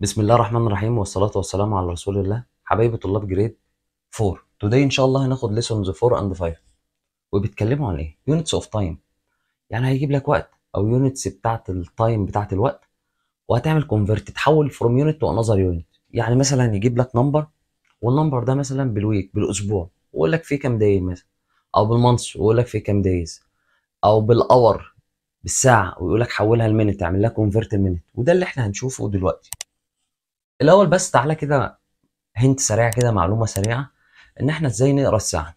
بسم الله الرحمن الرحيم والصلاة والسلام على رسول الله حبايبي طلاب جريد 4 today ان شاء الله هناخد lessons 4 and 5 وبيتكلموا عن ايه units of time يعني هيجيب لك وقت او units بتاعت التايم بتاعت الوقت وهتعمل convert تحول from unit to another unit يعني مثلا يجيب لك number والنمبر ده مثلا بالويك بالاسبوع ويقول لك فيه كام داي مثلا او بالمانث ويقول لك فيه كام دايز او بالاور بالساعه ويقول لك حولها لمينت اعمل لها كونفيرت لمنت وده اللي احنا هنشوفه دلوقتي الاول بس تعالى كده هنت سريع كده معلومه سريعه ان احنا ازاي نقرا الساعه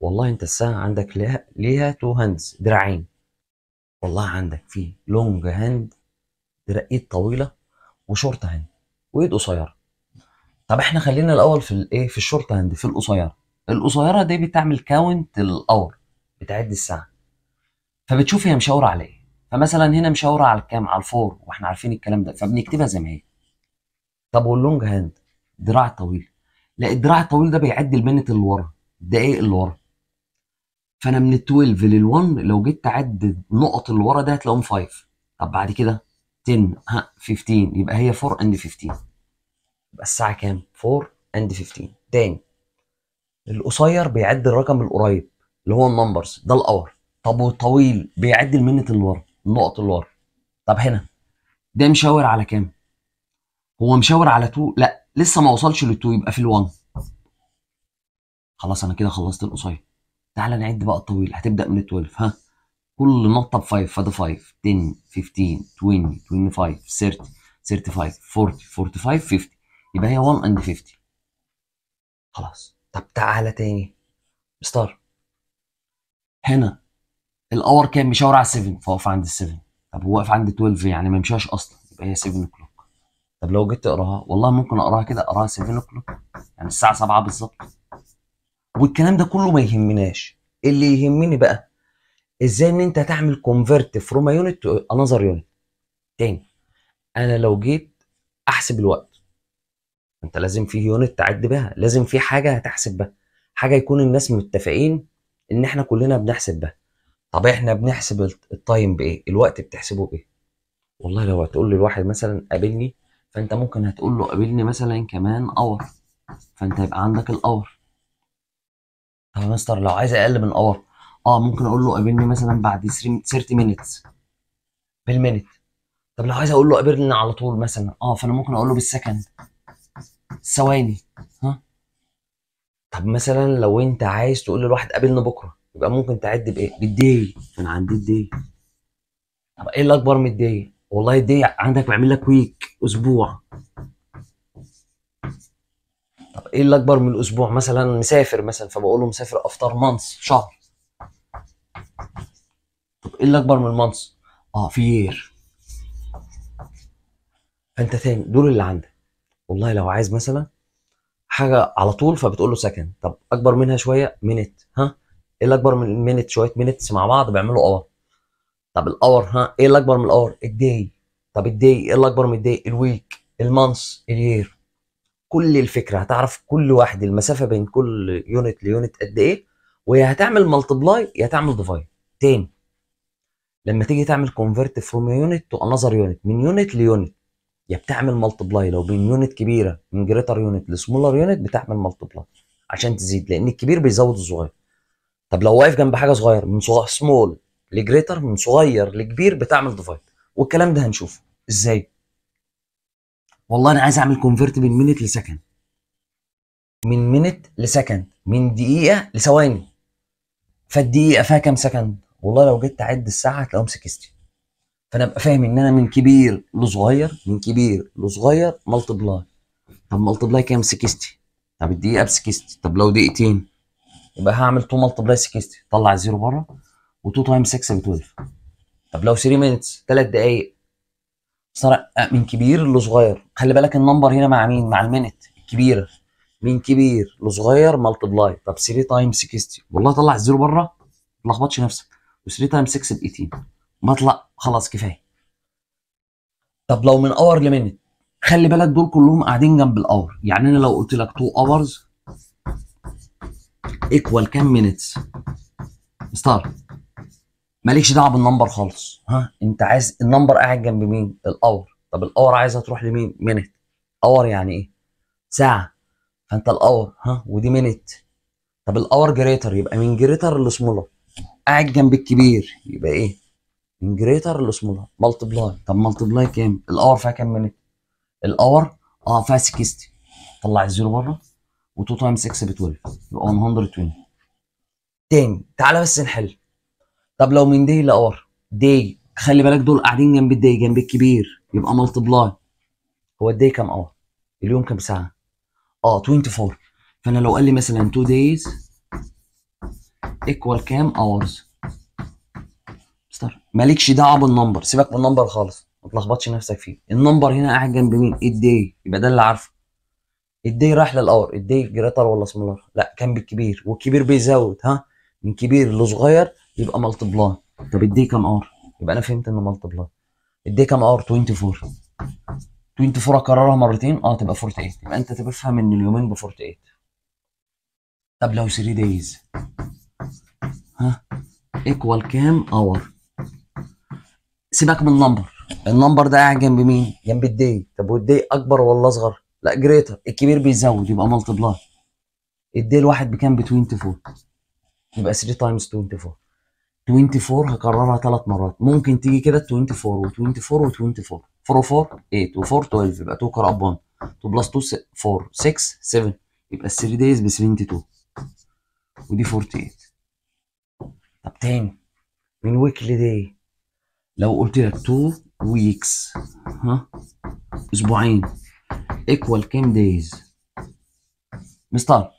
والله انت الساعه عندك ليها ليها تو هاندز دراعين والله عندك في لونج هاند ايد طويله وشورت هاند وايد قصيره طب احنا خلينا الاول في الايه في الشورت هاند في القصيره القصيره دي بتعمل كاونت الاور بتعد الساعه فبتشوف هي مشاوره على ايه فمثلا هنا مشاوره على الكام على الفور واحنا عارفين الكلام ده فبنكتبها زي ما هي طب واللونج هاند دراع طويل لا الدراع الطويل ده بيعدي المنت اللي ورا الدقايق اللي ورا فانا من ال 12 لل 1 لو جيت اعد النقط اللي ورا ده هتلاقيهم 5 طب بعد كده 10 ها 15 يبقى هي 4 اند 15 يبقى الساعه كام 4 اند 15 تاني القصير بيعد الرقم القريب اللي هو النمبرز ده الاور طب والطويل بيعد المنت اللي ورا النقط اللي ورا طب هنا ده مشاور على كام هو مشاور على 2 لا لسه ما وصلش لل2 يبقى في ال1 خلاص انا كده خلصت القصير تعالى نعد بقى الطويل هتبدا من ال12 ها كل نقطه ب 5 فده 5 10 15 20 25 30 35 40 45 50 يبقى هي 1 اند 50 خلاص طب تعالى تاني ستار هنا الاور كان مشاور على 7 فوقف عند ال 7 طب هو واقف عند 12 يعني ما مشاش اصلا يبقى هي 7 كلوك طب لو جيت تقراها والله ممكن اقراها كده اقراها 7 اوكلوك يعني الساعه 7 بالظبط والكلام ده كله ما يهمناش اللي يهمني بقى ازاي ان انت تعمل كونفرت فروم يونت تو انذر يونت تاني انا لو جيت احسب الوقت انت لازم في يونت تعد بها لازم في حاجه هتحسب بها حاجه يكون الناس متفقين ان احنا كلنا بنحسب بها طب احنا بنحسب التايم بايه الوقت بتحسبه بايه والله لو هتقول الواحد مثلا قابلني فانت ممكن هتقول له قابلني مثلا كمان اور فانت هيبقى عندك الاور طب يا مستر لو عايز اقل من اور اه ممكن اقول له قابلني مثلا بعد 30 مينتس بالمينت طب لو عايز اقول له قابلني على طول مثلا اه فانا ممكن اقول له بالسكند ثواني ها طب مثلا لو انت عايز تقول للواحد قابلنا بكره يبقى ممكن تعد بايه بالدي انا عندي الدي طب ايه الاكبر من الدي والله دي عندك بعمل لك ويك اسبوع طب ايه اللي اكبر من الاسبوع مثلا مسافر مثلا فبقول له مسافر افطار مانس شهر طب ايه اللي اكبر من مانس اه في يير فانت تاني دول اللي عندك والله لو عايز مثلا حاجه على طول فبتقول له سكند طب اكبر منها شويه منت ها ايه اللي اكبر من منت شويه منتس مع بعض بيعملوا اه طب الاور ها ايه اللي اكبر من الاور الداي طب الداي ايه اللي اكبر من الداي الويك المانس الير كل الفكره هتعرف كل واحد المسافه بين كل يونت ليونت قد ايه وهي هتعمل ملتبلاي يا هتعمل ديفايد تاني لما تيجي تعمل كونفرت فروم يونت تو انذر يونت من يونت ليونت يا بتعمل ملتبلاي لو بين يونت كبيره من جريتر يونت لسمولر يونت بتعمل ملتبلاي عشان تزيد لان الكبير بيزود الصغير طب لو واقف جنب حاجه صغير من صغير سمول لجريتر من صغير لكبير بتعمل ديفايد والكلام ده هنشوفه ازاي والله انا عايز اعمل كونفرت من مينت لسكند من مينت لسكند من دقيقه لثواني فالدقيقه فيها كام سكند والله لو جيت اعد الساعه هتلاقيهم 60 فانا ابقى فاهم ان انا من كبير لصغير من كبير لصغير ملتبلاي طب ملتبلاي كام 60 طب الدقيقه ب 60 طب لو دقيقتين يبقى هعمل 2 ملتبلاي 60 طلع الزيرو بره و2 تايم 6 ب 12 طب لو 3 مينتس 3 دقايق آه، من كبير لصغير خلي بالك النمبر هنا مع مين مع المينت الكبيره من كبير لصغير ملتبلاي طب 3 تايم 60 والله طلع الزيرو بره ما تلخبطش نفسك و3 تايم 6 ب 18 بطلع خلاص كفايه طب لو من اور لمينت خلي بالك دول كلهم قاعدين جنب الاور يعني انا لو قلت لك 2 اورز ايكوال كام مينتس ستار مالكش دعوه بالنمبر خالص ها انت عايز النمبر قاعد جنب مين الاور طب الاور عايزها تروح لمين مينت اور يعني ايه ساعه فانت الاور ها ودي مينت طب الاور جريتر يبقى من جريتر لسمولر قاعد جنب الكبير يبقى ايه من جريتر لسمولر ملتبلاي طب ملتبلاي كام الاور فيها كام مينت الاور اه فيها 60 طلع الزيرو بره و2 تايم 6 ب 12 يبقى 120 تاني تعالى بس نحل طب لو من دي لار دي خلي بالك دول قاعدين جنب الدي جنب الكبير يبقى ملتبلاي هو الدي كام اور آه. اليوم كام ساعه اه 24 فانا لو قال لي مثلا 2 دايز ايكوال كام اورز مالكش دعوه بالنمبر سيبك من النمبر خالص ما تلخبطش نفسك فيه النمبر هنا قاعد جنب مين الدي يبقى ده اللي عارفه الدي راح للار الدي جريتر ولا سمولر لا كان بالكبير والكبير بيزود ها من كبير لصغير يبقى بلاي طب الدي كام ار يبقى انا فهمت انه بلاي الدي كام ار 24 24 اكررها مرتين اه تبقى 48 يبقى انت تفهم ان اليومين ب 48 طب لو 3 دايز ها ايكوال كام اور سيبك من النمبر النمبر ده قاعد جنب مين جنب الدي طب والدي اكبر ولا اصغر لا جريتر الكبير بيزود يبقى بلاي. الدي الواحد بكام ب 24 يبقى 3 تايمز 24 24 هكررها ثلاث مرات ممكن تيجي كده 24 و24 و24 4 4 8 و4 12 يبقى 2 كار اب 1 2 بلس 2 4 6 7 يبقى ال 3 دايز ب 72 ودي 48 طب تاني من ويكلي داي لو قلت لك 2 ويكس ها اسبوعين ايكوال كام دايز مستر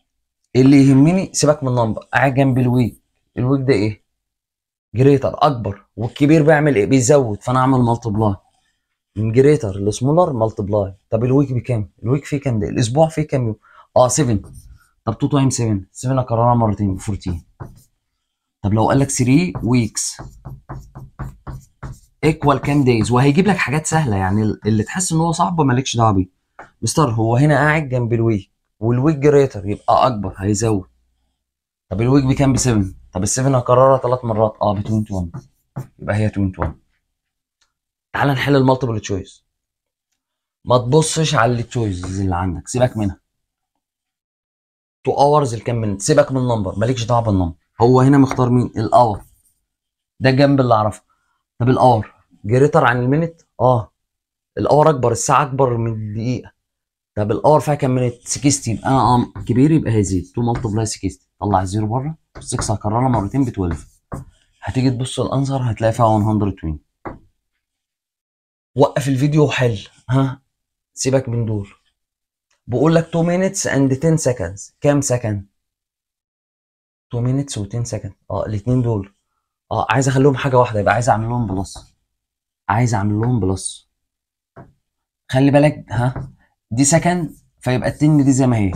اللي يهمني سيبك من النمبر قاعد جنب الويك الويك ده ايه جريتر اكبر والكبير بيعمل ايه بيزود فانا اعمل بلاي من جريتر لسمولر بلاي طب الويك بكام الويك فيه كام ده الاسبوع فيه كام يوم اه 7 طب 2 تايم 7 7 اكررها مرتين 14 طب لو قال لك 3 ويكس ايكوال كام دايز وهيجيب لك حاجات سهله يعني اللي تحس ان هو صعب مالكش دعوه بيه مستر هو هنا قاعد جنب الويك والويك جريتر يبقى اكبر هيزود طب الويك بكام ب 7 طب ال7 هكررها ثلاث مرات اه بتون 1 يبقى هي 2 1 تعال نحل المالتيبل تشويس ما تبصش على التشويسز اللي عندك سيبك منها 2 اورز الكام منت سيبك من النمبر مالكش دعوه بالنمبر هو هنا مختار مين الاور ده جنب اللي اعرفه طب الاور جريتر عن المينت اه الاور اكبر الساعه اكبر من الدقيقه طب الار فيها كملت 60 يبقى انا ام كبير يبقى هيزيد 2 ملتبلاي 60 طلع الزيرو بره 6 هكررها مرتين ب 12 هتيجي تبص الانسر هتلاقي فيها 120 وقف الفيديو وحل ها سيبك من دول بقول لك 2 minutes and 10 seconds كام سكند 2 minutes و 10 سكند اه الاثنين دول اه عايز اخليهم حاجه واحده يبقى عايز اعمل لهم بلس عايز اعمل لهم بلس خلي بالك ها دي سكند فيبقى التن دي زي ما هي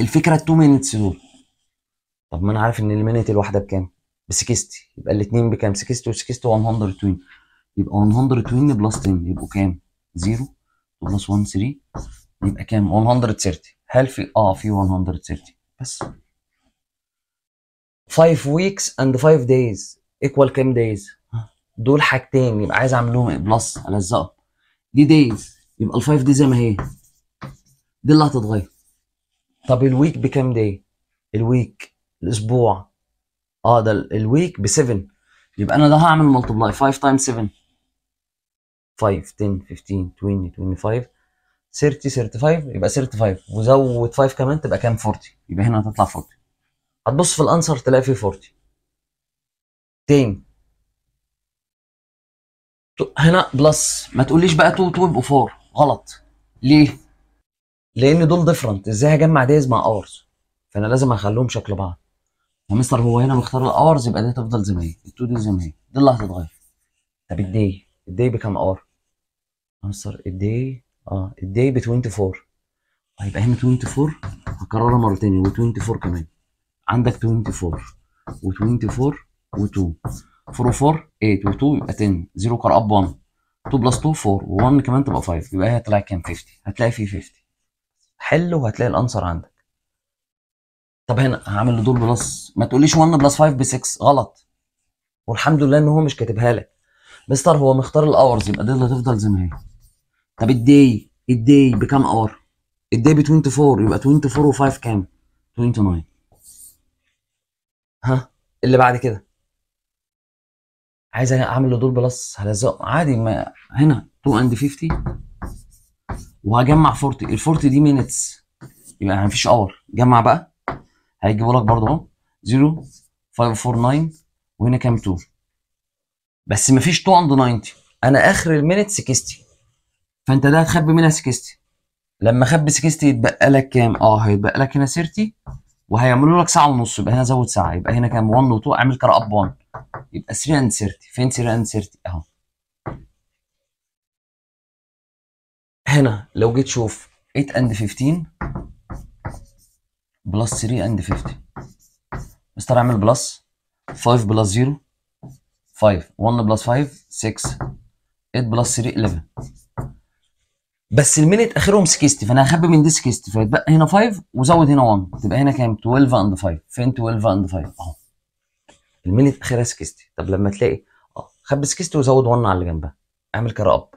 الفكره التو مينتس دول طب ما انا عارف ان المينت الواحده بكام؟ ب 60 يبقى الاثنين بكام؟ 60 و 60 120 يبقى 120 بلس 10 يبقوا كام؟ 0 بلس 1 3 يبقى كام؟ 130 هل في اه في 130 بس 5 ويكس اند 5 دايز ايكوال كام دايز؟ دول حاجتين يبقى عايز اعمل لهم بلس الزقهم دي دايز يبقى ال ال5 دي زي ما هي دي اللي هتتغير طب الويك بكام داي الويك الاسبوع اه ده الويك ب 7 يبقى انا ده هعمل ملتبلاي 5 تايم 7 5 10 15 20 25 30 35 يبقى 35 وزود 5 كمان تبقى كام 40 يبقى هنا هتطلع 40 هتبص في الانسر تلاقي فيه 40 تاني هنا بلس ما تقوليش بقى 2 2 يبقوا 4 غلط ليه؟ لان دول ديفرنت ازاي هجمع دايز مع اورز فانا لازم اخليهم شكل بعض يا مستر هو هنا مختار الاورز يبقى دي تفضل زي ما هي التو دي زي ما هي دي اللي هتتغير طب الدي الدي بكام اور يا مستر الدي اه الدي ب 24 هيبقى هنا 24 هكررها مرة ثانيه و 24 كمان عندك 24 و 24 و 2 4 و 4 8 و 2 يبقى 10 0 كار اب 1 2 بلس 2 4 و1 كمان تبقى 5 يبقى هي هتطلع كام 50 هتلاقي فيه 50 حل وهتلاقي الانسر عندك طب هنا هعمل دول بلس ما تقوليش 1 بلس 5 ب 6 غلط والحمد لله ان هو مش كاتبها لك مستر هو مختار الاورز يبقى دي اللي هتفضل زي ما هي طب الدي الدي بكام اور الدي ب 24 يبقى 24 و5 كام 29 ها اللي بعد كده عايز اعمل له بلس هلزقه عادي ما هنا 2 اند 50 وهجمع 40 ال 40 دي مينتس يبقى ما فيش اور جمع بقى هيجيبوا لك برضه اهو 0 549 وهنا كام 2 بس ما فيش 2 اند 90 انا اخر المينت 60 فانت ده هتخبي منها 60 لما اخبي 60 يتبقى لك كام؟ اه هيتبقى لك هنا 30 وهيعملوا لك ساعه ونص يبقى هنا زود ساعه يبقى هنا كام 1 و 2 اعمل كار اب 1 يبقى 3 اند 30 فين 3 اند 30 اهو هنا لو جيت شوف 8 اند 15 بلس 3 اند 15 مستر اعمل بلس 5 بلس 0 5 1 بلس 5 6 8 بلس 3 11 بس المينت اخرهم 60 فانا هخبي من دي 60 فيتبقى هنا 5 وزود هنا 1 تبقى هنا كام 12 اند 5 فين 12 اند 5 اهو المينت اخرها 60 طب لما تلاقي اه خبي 60 وزود 1 على اللي جنبها اعمل كرا اب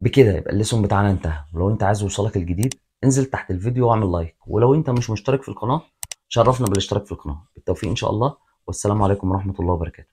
بكده يبقى الليسون بتاعنا انتهى ولو انت عايز يوصلك الجديد انزل تحت الفيديو واعمل لايك ولو انت مش مشترك في القناه شرفنا بالاشتراك في القناه بالتوفيق ان شاء الله والسلام عليكم ورحمه الله وبركاته